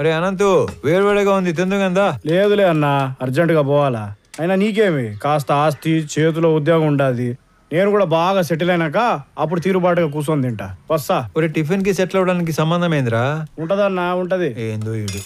అరే అనంతు వేడివేడిగా ఉంది తిందుకందా లేదులే అన్న అర్జెంటుగా పోవాలా అయినా నీకేమి కాస్త ఆస్తి చేతిలో ఉద్యోగం ఉండాది నేను కూడా బాగా సెటిల్ అయినాక అప్పుడు తీరుబాటుగా కూర్చొని తింటా వస్తా ఒరే టిఫిన్ కి సెటిల్ అవడానికి సంబంధం ఏందిరా ఉంటదన్నా ఉంటది ఏందో ఇది